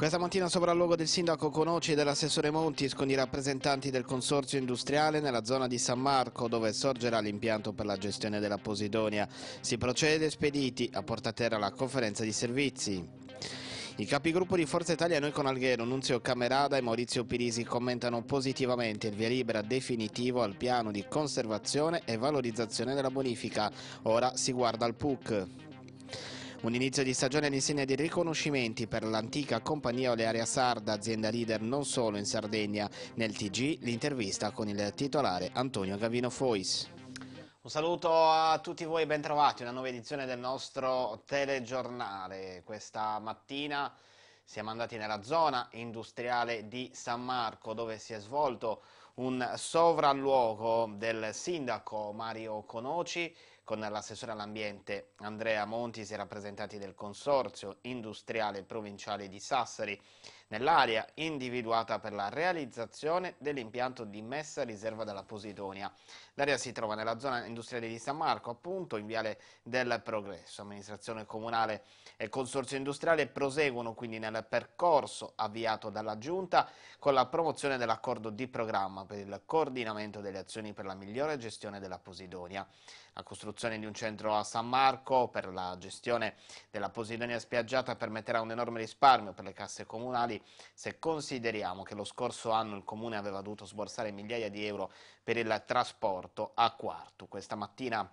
Questa mattina sopralluogo del sindaco Conoci e dell'assessore Montis con i rappresentanti del consorzio industriale nella zona di San Marco dove sorgerà l'impianto per la gestione della Posidonia. Si procede spediti a porta terra la conferenza di servizi. I capigruppo di Forza Italia Noi con Alghero, Nunzio Camerada e Maurizio Pirisi commentano positivamente il via libera definitivo al piano di conservazione e valorizzazione della bonifica. Ora si guarda al PUC. Un inizio di stagione all'insegna di riconoscimenti per l'antica compagnia olearia sarda, azienda leader non solo in Sardegna. Nel TG l'intervista con il titolare Antonio Gavino Fois. Un saluto a tutti voi bentrovati, una nuova edizione del nostro telegiornale. Questa mattina siamo andati nella zona industriale di San Marco dove si è svolto un sovralluogo del sindaco Mario Conoci con l'assessore all'ambiente Andrea Monti si è rappresentati del Consorzio Industriale Provinciale di Sassari nell'area individuata per la realizzazione dell'impianto di messa riserva della Positonia. L'area si trova nella zona industriale di San Marco, appunto, in Viale del Progresso. Amministrazione comunale e consorzio industriale proseguono quindi nel percorso avviato dalla Giunta con la promozione dell'accordo di programma per il coordinamento delle azioni per la migliore gestione della Posidonia. La costruzione di un centro a San Marco per la gestione della Posidonia spiaggiata permetterà un enorme risparmio per le casse comunali se consideriamo che lo scorso anno il comune aveva dovuto sborsare migliaia di euro per il trasporto a quarto, questa mattina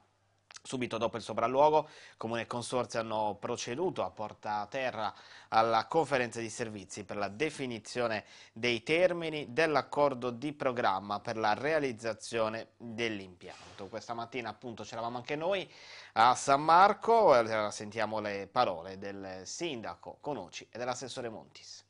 Subito dopo il sopralluogo, Comune e Consorzio hanno proceduto a porta a terra alla conferenza di servizi per la definizione dei termini dell'accordo di programma per la realizzazione dell'impianto. Questa mattina appunto c'eravamo anche noi a San Marco, e sentiamo le parole del sindaco Conoci e dell'assessore Montis.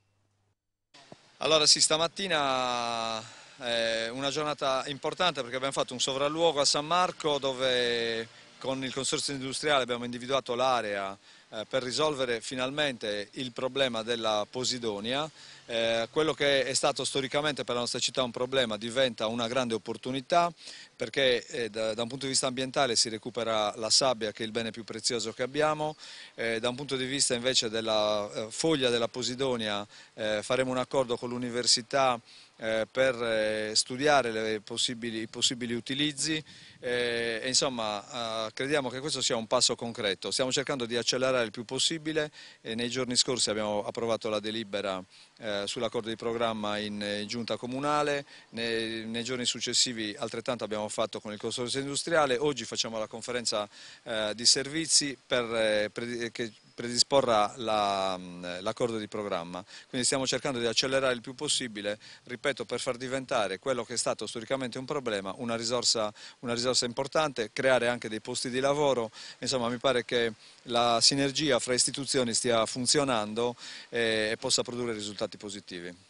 Allora sì, stamattina è eh, una giornata importante perché abbiamo fatto un sovralluogo a San Marco dove con il consorzio industriale abbiamo individuato l'area eh, per risolvere finalmente il problema della Posidonia eh, quello che è stato storicamente per la nostra città un problema diventa una grande opportunità perché eh, da, da, un punto di vista ambientale si recupera la sabbia che è il bene più prezioso che abbiamo, eh, da un punto di vista invece della eh, foglia della Posidonia eh, faremo un accordo con l'università eh, per eh, studiare possibili, i possibili utilizzi eh, e, insomma crediamo che questo sia un passo concreto. Stiamo cercando di accelerare il più possibile e nei giorni scorsi abbiamo approvato la delibera sull'accordo di programma in giunta comunale, nei, giorni successivi altrettanto abbiamo fatto con il consorzio industriale, oggi facciamo la conferenza di servizi per, per che predisporrà la, l'accordo di programma. Quindi stiamo cercando di accelerare il più possibile, ripeto, per far diventare quello che è stato storicamente un problema una risorsa, una risorsa importante, creare anche dei posti di lavoro, insomma mi pare che la sinergia fra istituzioni stia funzionando e, eh, e possa produrre risultati positivi.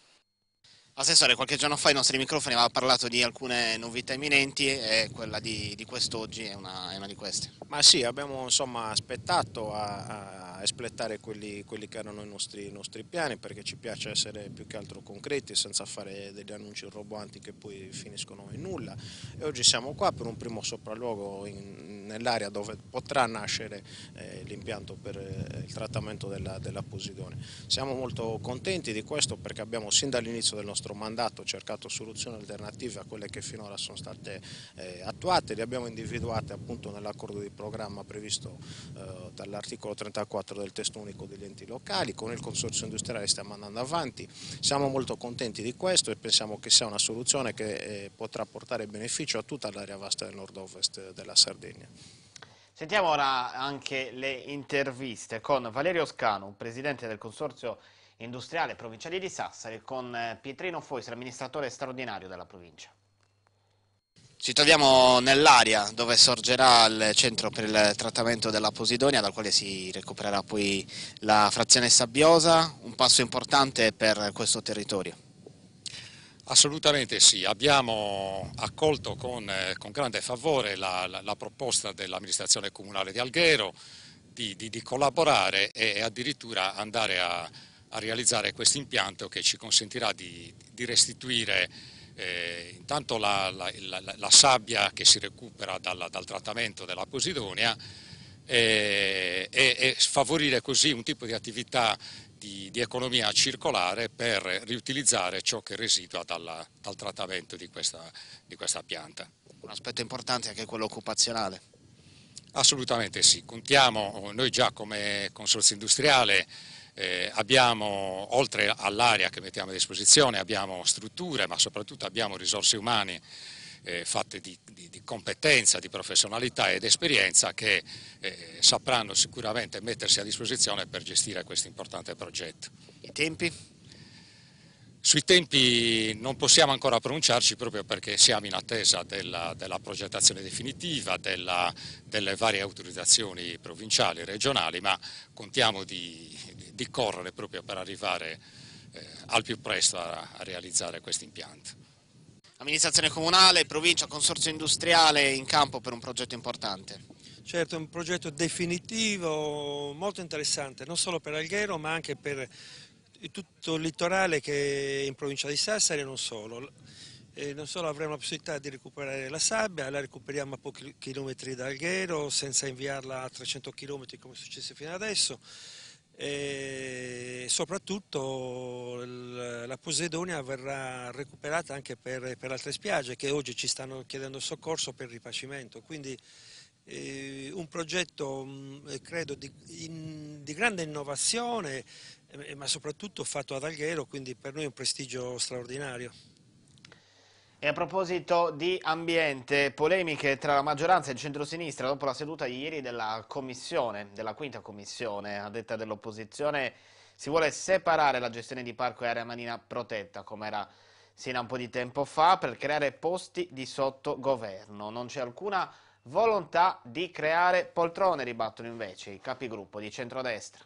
Assessore, qualche giorno fa i nostri microfoni aveva parlato di alcune novità imminenti e quella di, di quest'oggi è, è una, di queste. Ma sì, abbiamo insomma, aspettato a, a espletare quelli, quelli, che erano i nostri, i nostri, piani perché ci piace essere più che altro concreti senza fare degli annunci roboanti che poi finiscono in nulla e oggi siamo qua per un primo sopralluogo nell'area dove potrà nascere eh, l'impianto per eh, il trattamento della, della Posidone. Siamo molto contenti di questo perché abbiamo sin dall'inizio del nostro nostro mandato cercato soluzioni alternative a quelle che finora sono state eh, attuate, le abbiamo individuate appunto nell'accordo di programma previsto eh, dall'articolo 34 del testo unico degli enti locali, con il consorzio industriale stiamo andando avanti, siamo molto contenti di questo e pensiamo che sia una soluzione che eh, potrà portare beneficio a tutta l'area vasta del nord-ovest della Sardegna. Sentiamo ora anche le interviste con Valerio Scano, presidente del Consorzio industriale provinciale di Sassari con eh, Pietrino Fois, amministratore straordinario della provincia. Ci troviamo nell'area dove sorgerà il centro per il trattamento della posidonia dal quale si recupererà poi la frazione sabbiosa, un passo importante per questo territorio. Assolutamente sì, abbiamo accolto con, eh, con grande favore la, la, la proposta dell'amministrazione comunale di Alghero di, di, di collaborare e addirittura andare a, a realizzare questo impianto che ci consentirà di, di restituire eh, intanto la, la, la, la, sabbia che si recupera dalla, dal trattamento della posidonia eh, e, e, e, favorire così un tipo di attività di, di, economia circolare per riutilizzare ciò che residua dalla, dal trattamento di questa, di questa pianta. Un aspetto importante è anche quello occupazionale. Assolutamente sì, contiamo noi già come consorzio industriale eh, abbiamo, oltre all'area che mettiamo a disposizione, abbiamo strutture, ma soprattutto abbiamo risorse umane eh, fatte di, di, di, competenza, di professionalità ed esperienza che eh, sapranno sicuramente mettersi a disposizione per gestire questo importante progetto. I tempi? Sui tempi non possiamo ancora pronunciarci proprio perché siamo in attesa della, della progettazione definitiva, della, delle varie autorizzazioni provinciali e regionali, ma contiamo di, di correre proprio per arrivare eh, al più presto a, a realizzare questo impianto. Amministrazione comunale, provincia, consorzio industriale in campo per un progetto importante. Certo, è un progetto definitivo, molto interessante, non solo per Alghero ma anche per tutto il litorale che è in provincia di Sassari e non solo. E non solo avremo la possibilità di recuperare la sabbia, la recuperiamo a pochi chilometri da Alghero senza inviarla a 300 chilometri come è successo fino adesso e soprattutto la Posidonia verrà recuperata anche per, per, altre spiagge che oggi ci stanno chiedendo soccorso per il ripacimento. Quindi eh, un progetto mh, mm, credo di, in, di grande innovazione eh, eh, ma soprattutto fatto ad Alghero, quindi per noi è un prestigio straordinario. E a proposito di ambiente, polemiche tra la maggioranza e il centro-sinistra dopo la seduta ieri della commissione, della quinta commissione, a detta dell'opposizione, si vuole separare la gestione di parco e area marina protetta, come era sino a un po' di tempo fa, per creare posti di sottogoverno. Non c'è alcuna volontà di creare poltrone, ribattono invece i capigruppo di centrodestra.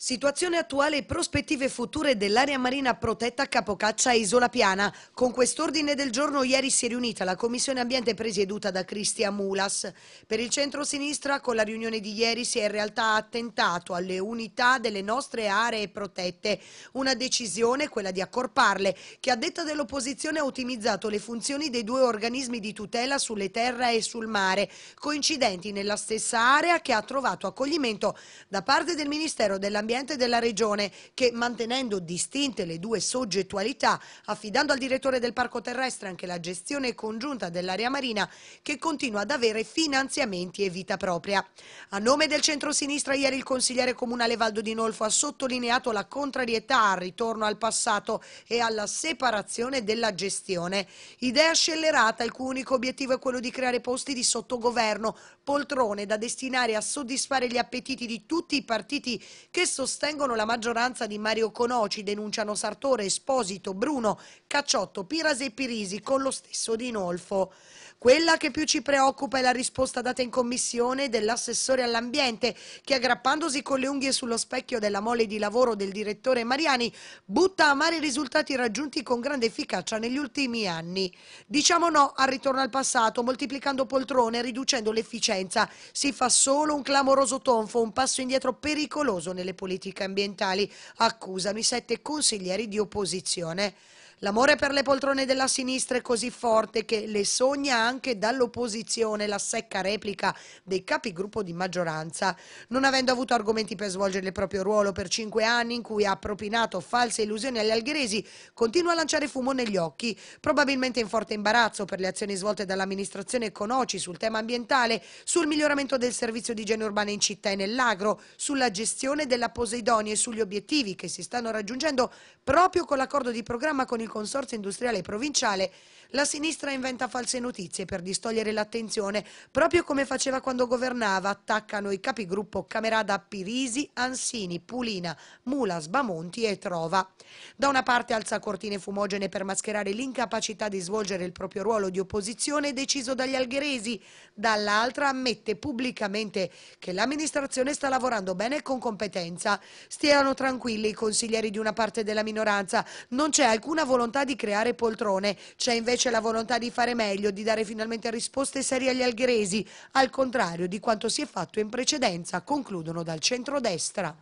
Situazione attuale e prospettive future dell'area marina protetta Capocaccia e Isola Piana. Con quest'ordine del giorno ieri si è riunita la Commissione Ambiente presieduta da Cristian Mulas. Per il centro-sinistra con la riunione di ieri si è in realtà attentato alle unità delle nostre aree protette. Una decisione, quella di accorparle, che a detta dell'opposizione ha ottimizzato le funzioni dei due organismi di tutela sulle terre e sul mare, coincidenti nella stessa area che ha trovato accoglimento da parte del Ministero dell'Ambiente ambiente della Regione che, mantenendo distinte le due soggettualità, affidando al direttore del Parco Terrestre anche la gestione congiunta dell'area marina, che continua ad avere finanziamenti e vita propria. A nome del centro-sinistra ieri il consigliere comunale Valdo Di Nolfo ha sottolineato la contrarietà al ritorno al passato e alla separazione della gestione. Idea scellerata, il cui unico obiettivo è quello di creare posti di sottogoverno, poltrone da destinare a soddisfare gli appetiti di tutti i partiti che sono sostengono la maggioranza di Mario Conoci, denunciano Sartore, Esposito, Bruno, Cacciotto, Piras e Pirisi con lo stesso Dinolfo. Quella che più ci preoccupa è la risposta data in commissione dell'assessore all'ambiente che aggrappandosi con le unghie sullo specchio della mole di lavoro del direttore Mariani butta a mare i risultati raggiunti con grande efficacia negli ultimi anni. Diciamo no al ritorno al passato, moltiplicando poltrone, e riducendo l'efficienza. Si fa solo un clamoroso tonfo, un passo indietro pericoloso nelle politiche ambientali, accusano i sette consiglieri di opposizione. L'amore per le poltrone della sinistra è così forte che le sogna anche dall'opposizione la secca replica dei capigruppo di maggioranza. Non avendo avuto argomenti per svolgere il proprio ruolo per cinque anni in cui ha propinato false illusioni agli algheresi, continua a lanciare fumo negli occhi, probabilmente in forte imbarazzo per le azioni svolte dall'amministrazione Conoci sul tema ambientale, sul miglioramento del servizio di igiene urbana in città e nell'agro, sulla gestione della Posidonia e sugli obiettivi che si stanno raggiungendo proprio con l'accordo di programma con il il Consorzio Industriale Provinciale, la sinistra inventa false notizie per distogliere l'attenzione, proprio come faceva quando governava, attaccano i capigruppo Camerada Pirisi, Ansini, Pulina, Mulas, Bamonti e Trova. Da una parte alza cortine fumogene per mascherare l'incapacità di svolgere il proprio ruolo di opposizione deciso dagli algheresi, dall'altra ammette pubblicamente che l'amministrazione sta lavorando bene e con competenza. Stiano tranquilli i consiglieri di una parte della minoranza, non c'è alcuna volontà volontà di creare poltrone, c'è invece la volontà di fare meglio, di dare finalmente risposte serie agli algheresi, al contrario di quanto si è fatto in precedenza, concludono dal centrodestra.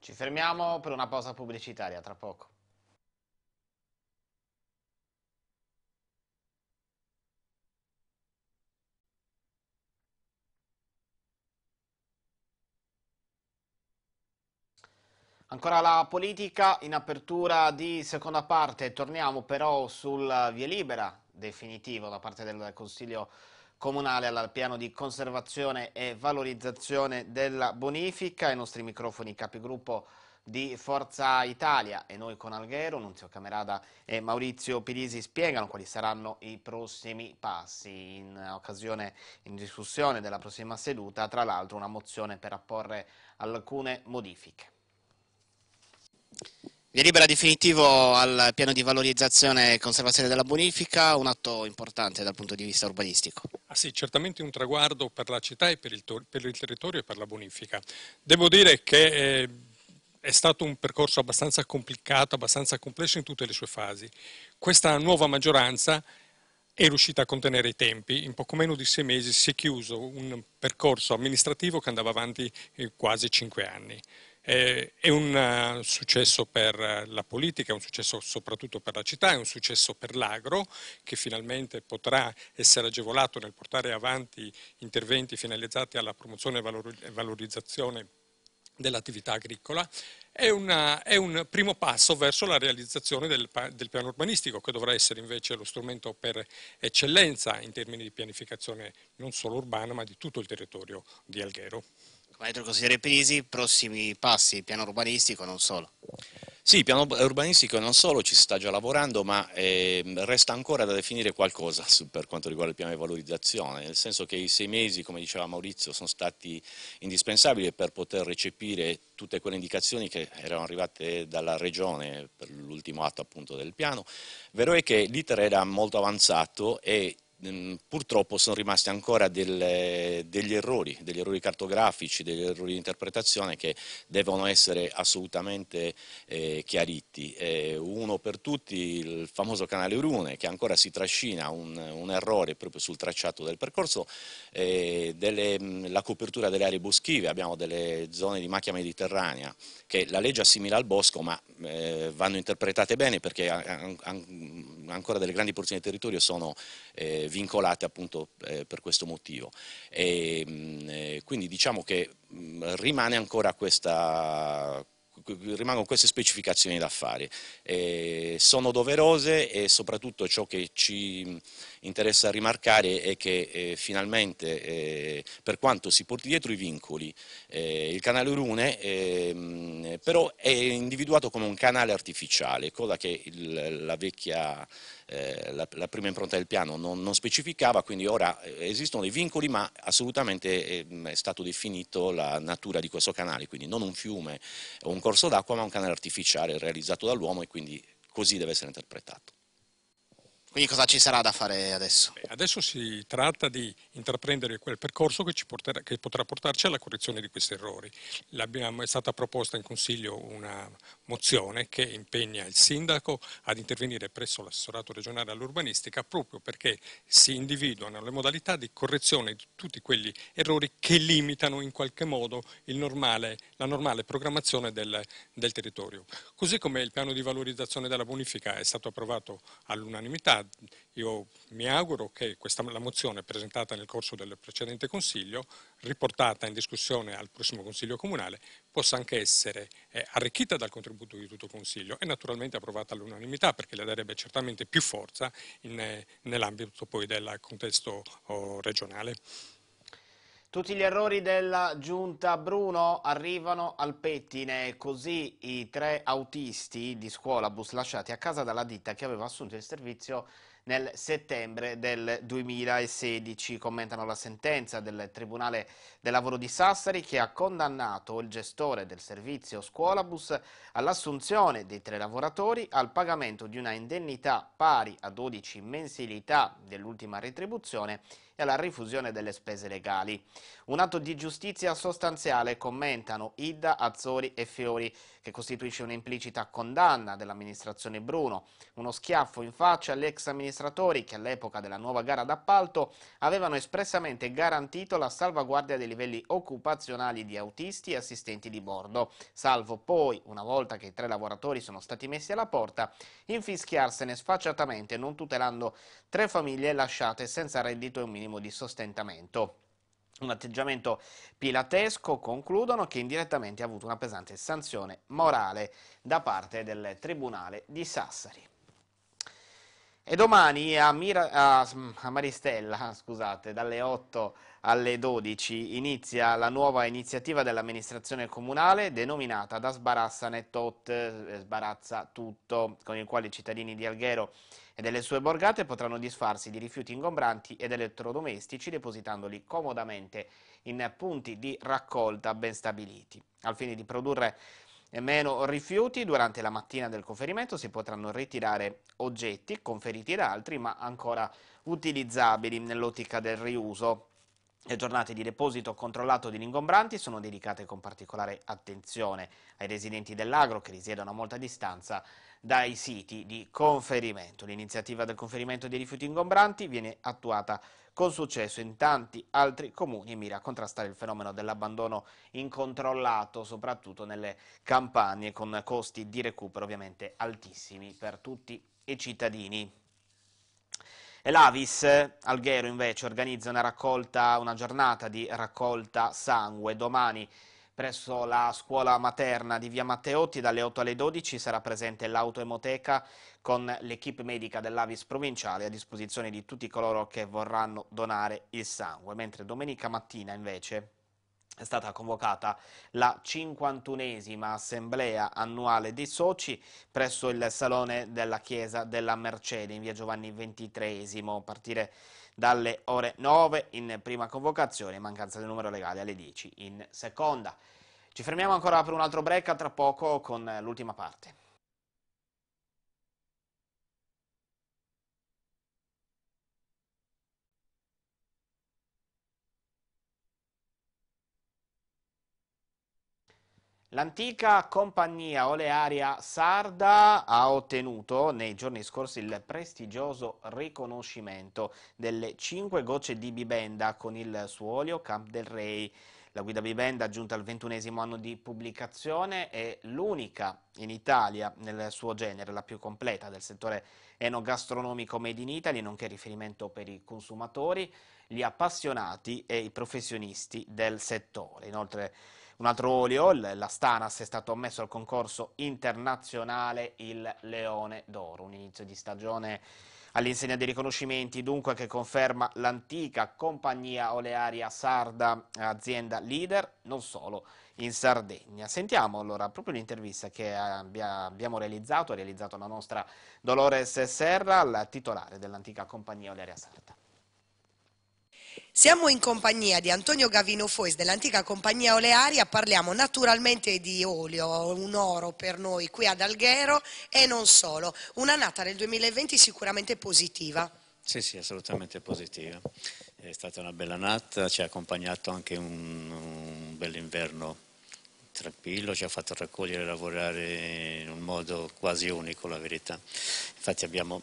Ci fermiamo per una pausa pubblicitaria tra poco. Ancora la politica in apertura di seconda parte, torniamo però sul via libera definitivo da parte del Consiglio Comunale al piano di conservazione e valorizzazione della bonifica, I nostri microfoni capigruppo di Forza Italia e noi con Alghero, Nunzio Camerada e Maurizio Pirisi spiegano quali saranno i prossimi passi in occasione, in discussione della prossima seduta, tra l'altro una mozione per apporre alcune modifiche libera definitivo al piano di valorizzazione e conservazione della bonifica, un atto importante dal punto di vista urbanistico. Ah sì, certamente un traguardo per la città e per il, per il territorio e per la bonifica. Devo dire che eh, è stato un percorso abbastanza complicato, abbastanza complesso in tutte le sue fasi. Questa nuova maggioranza è riuscita a contenere i tempi, in poco meno di sei mesi si è chiuso un percorso amministrativo che andava avanti eh, quasi cinque anni. Eh, è un eh, successo per eh, la politica, è un successo soprattutto per la città, è un successo per l'agro che finalmente potrà essere agevolato nel portare avanti interventi finalizzati alla promozione e valorizzazione dell'attività agricola. È, una, è, un primo passo verso la realizzazione del, del, piano urbanistico che dovrà essere invece lo strumento per eccellenza in termini di pianificazione non solo urbana ma di tutto il territorio di Alghero. Maestro consigliere Pisi, prossimi passi, piano urbanistico, non solo. Sì, piano urbanistico non solo ci sta già lavorando, ma eh, resta ancora da definire qualcosa su, per quanto riguarda il piano di valorizzazione, nel senso che i sei mesi, come diceva Maurizio, sono stati indispensabili per poter recepire tutte quelle indicazioni che erano arrivate dalla Regione per l'ultimo atto appunto del piano. Vero è che l'iter era molto avanzato e Mm, purtroppo sono rimasti ancora delle, degli errori, degli errori cartografici, degli errori di interpretazione che devono essere assolutamente eh, chiariti. Eh, uno per tutti, il famoso canale Urune, che ancora si trascina un, un errore proprio sul tracciato del percorso, eh, delle, mm, la copertura delle aree boschive, abbiamo delle zone di macchia mediterranea che la legge assimila al bosco ma eh, vanno interpretate bene perché an an ancora delle grandi porzioni di territorio sono eh, eh, vincolate appunto eh, per questo motivo. E, ehm, mh, eh, quindi diciamo che mh, mm, rimane ancora questa, rimangono queste specificazioni da fare. Eh, sono doverose e soprattutto ciò che ci mm, interessa rimarcare è che eh, finalmente, eh, per quanto si porti dietro i vincoli, eh, il canale Urune ehm, però è individuato come un canale artificiale, cosa che il, la vecchia eh, la, la, prima impronta del piano non, non, specificava, quindi ora eh, esistono dei vincoli ma assolutamente è, ehm, è stato definito la natura di questo canale, quindi non un fiume o un corso d'acqua ma un canale artificiale realizzato dall'uomo e quindi così deve essere interpretato. Quindi cosa ci sarà da fare adesso? Adesso si tratta di intraprendere quel percorso che, porterà, che potrà portarci alla correzione di questi errori. è stata proposta in Consiglio una mozione che impegna il Sindaco ad intervenire presso l'assessorato regionale all'urbanistica proprio perché si individuano le modalità di correzione di tutti quegli errori che limitano in qualche modo normale, la normale programmazione del, del territorio. Così come il piano di valorizzazione della bonifica è stato approvato all'unanimità, io mi auguro che che questa, la mozione presentata nel corso del precedente Consiglio, riportata in discussione al prossimo Consiglio Comunale, possa anche essere eh, arricchita dal contributo di tutto il Consiglio e naturalmente approvata all'unanimità perché le darebbe certamente più forza eh, nell'ambito poi del contesto oh, regionale. Tutti gli errori della giunta Bruno arrivano al pettine, così i tre autisti di scuola bus lasciati a casa dalla ditta che aveva assunto il servizio nel settembre del 2016. Commentano la sentenza del Tribunale del Lavoro di Sassari che ha condannato il gestore del servizio Scuolabus all'assunzione dei tre lavoratori al pagamento di una indennità pari a 12 mensilità dell'ultima retribuzione e alla rifusione delle spese legali. Un atto di giustizia sostanziale commentano Ida, Azzori e Fiori, che costituisce un'implicita condanna dell'amministrazione Bruno, uno schiaffo in faccia agli ex amministratori che all'epoca della nuova gara d'appalto avevano espressamente garantito la salvaguardia dei livelli occupazionali di autisti e assistenti di bordo, salvo poi, una volta che i tre lavoratori sono stati messi alla porta, infischiarsene sfacciatamente non tutelando tre famiglie lasciate senza reddito e un minimo minimo di sostentamento. Un atteggiamento pilatesco, concludono, che indirettamente ha avuto una pesante sanzione morale da parte del Tribunale di Sassari. E domani a, Mira, a, a Maristella, scusate, dalle 8 alle 12 inizia la nuova iniziativa dell'amministrazione comunale denominata Da Sbarazza Nettot, eh, Sbarazza Tutto, con il quale i cittadini di Alghero e delle sue borgate potranno disfarsi di rifiuti ingombranti ed elettrodomestici depositandoli comodamente in punti di raccolta ben stabiliti, al fine di produrre e meno rifiuti, durante la mattina del conferimento si potranno ritirare oggetti conferiti da altri ma ancora utilizzabili nell'ottica del riuso. Le giornate di deposito controllato degli ingombranti sono dedicate con particolare attenzione ai residenti dell'agro che risiedono a molta distanza dai siti di conferimento. L'iniziativa del conferimento dei rifiuti ingombranti viene attuata con successo in tanti altri comuni e mira a contrastare il fenomeno dell'abbandono incontrollato, soprattutto nelle campagne, con costi di recupero ovviamente altissimi per tutti i cittadini. l'Avis Alghero invece organizza una, raccolta, una giornata di raccolta sangue domani Presso la scuola materna di Via Matteotti dalle 8 alle 12 sarà presente l'autoemoteca con l'equipe medica dell'Avis provinciale a disposizione di tutti coloro che vorranno donare il sangue, mentre domenica mattina invece è stata convocata la 51esima assemblea annuale dei soci presso il Salone della Chiesa della Mercede in via Giovanni XXIII a partire dalle ore 9 in prima convocazione, mancanza del numero legale alle 10 in seconda. Ci fermiamo ancora per un altro break, tra poco con l'ultima parte. L'antica compagnia olearia sarda ha ottenuto nei giorni scorsi il prestigioso riconoscimento delle 5 gocce di bibenda con il suo olio Camp del Rey. La guida Bibenda, giunta al ventunesimo anno di pubblicazione, è l'unica in Italia nel suo genere, la più completa del settore enogastronomico Made in Italy, nonché riferimento per i consumatori, gli appassionati e i professionisti del settore. Inoltre, un altro olio, la Stanas, è stato ammesso al concorso internazionale il Leone d'Oro, un inizio di stagione all'insegna dei riconoscimenti, dunque che conferma l'antica compagnia olearia sarda, azienda leader, non solo in Sardegna. Sentiamo allora proprio l'intervista che abbiamo realizzato, ha realizzato la nostra Dolores Serra, la titolare dell'antica compagnia olearia sarda. Siamo in compagnia di Antonio Gavino Fois dell'antica compagnia olearia, ah, parliamo naturalmente di olio, un oro per noi qui ad Alghero e non solo. Un'annata nel 2020 sicuramente positiva. Sì, sì, assolutamente positiva. È stata una bella annata, ci ha accompagnato anche un, un bell'inverno tranquillo, ci ha fatto raccogliere e lavorare in un modo quasi unico, la verità. Infatti abbiamo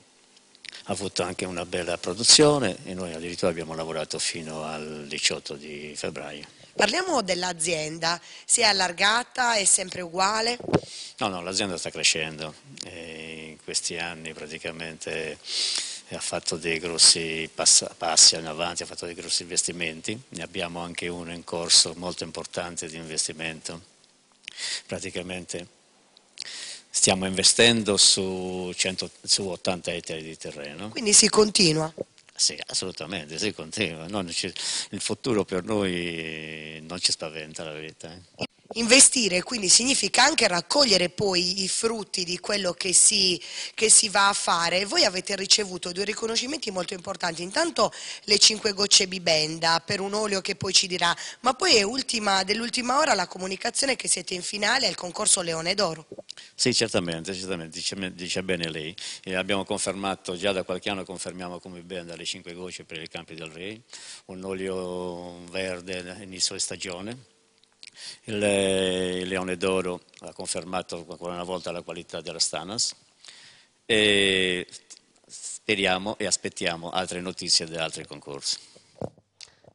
avuto anche una bella produzione e noi addirittura abbiamo lavorato fino al 18 di febbraio. Parliamo dell'azienda, si è allargata, è sempre uguale? No, no, l'azienda sta crescendo, e in questi anni praticamente ha fatto dei grossi passi in avanti, ha fatto dei grossi investimenti, ne abbiamo anche uno in corso molto importante di investimento, praticamente stiamo investendo su, 100, su 80 ettari di terreno. Quindi si continua? Sì, assolutamente, si continua. No, ci, il futuro per noi non ci spaventa la verità. Eh. Investire quindi significa anche raccogliere poi i frutti di quello che si, che si va a fare. Voi avete ricevuto due riconoscimenti molto importanti, intanto le 5 gocce bibenda per un olio che poi ci dirà, ma poi è ultima, dell'ultima ora la comunicazione che siete in finale al concorso Leone d'Oro. Sì, certamente, certamente. Dice, dice, bene lei. E abbiamo confermato, già da qualche anno confermiamo come benda le 5 gocce per i campi del Re, un olio verde inizio di stagione il Leone d'Oro ha confermato ancora una volta la qualità della Stanas e speriamo e aspettiamo altre notizie da altri concorsi.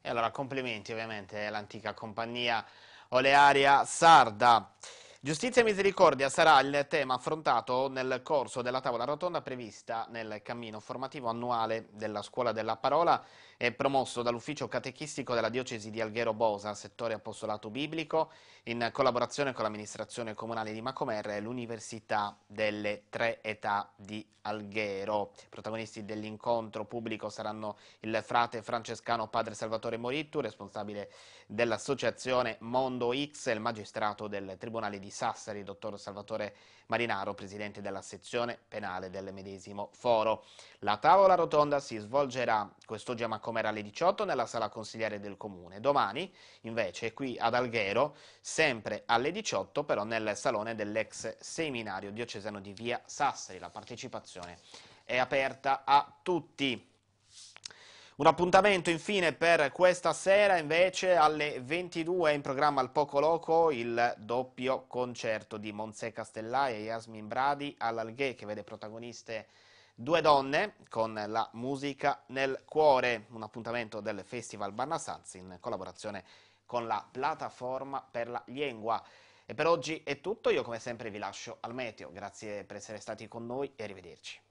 E allora complimenti ovviamente all'antica compagnia olearia sarda. Giustizia e misericordia sarà il tema affrontato nel corso della tavola rotonda prevista nel cammino formativo annuale della Scuola della Parola e promosso dall'ufficio catechistico della diocesi di Alghero Bosa, settore apostolato biblico, in collaborazione con l'amministrazione comunale di Macomerra e l'Università delle Tre Età di Alghero. I protagonisti dell'incontro pubblico saranno il frate francescano padre Salvatore Morittu, responsabile dell'associazione Mondo X e il magistrato del Tribunale di Sassari, dottor Salvatore Marinaro, presidente della sezione penale del medesimo foro. La tavola rotonda si svolgerà quest'oggi a Macomera alle 18 nella sala consigliere del comune. Domani, invece, qui ad Alghero, sempre alle 18, però nel salone dell'ex seminario diocesano di Via Sassari. La partecipazione è aperta a tutti. Un appuntamento infine per questa sera invece alle 22 in programma al Poco Loco il doppio concerto di Monse Castellai e Yasmin Bradi all'Alghè che vede protagoniste due donne con la musica nel cuore, un appuntamento del Festival Barnassaz in collaborazione con la Plataforma per la lingua. E per oggi è tutto, io come sempre vi lascio al meteo, grazie per essere stati con noi e arrivederci.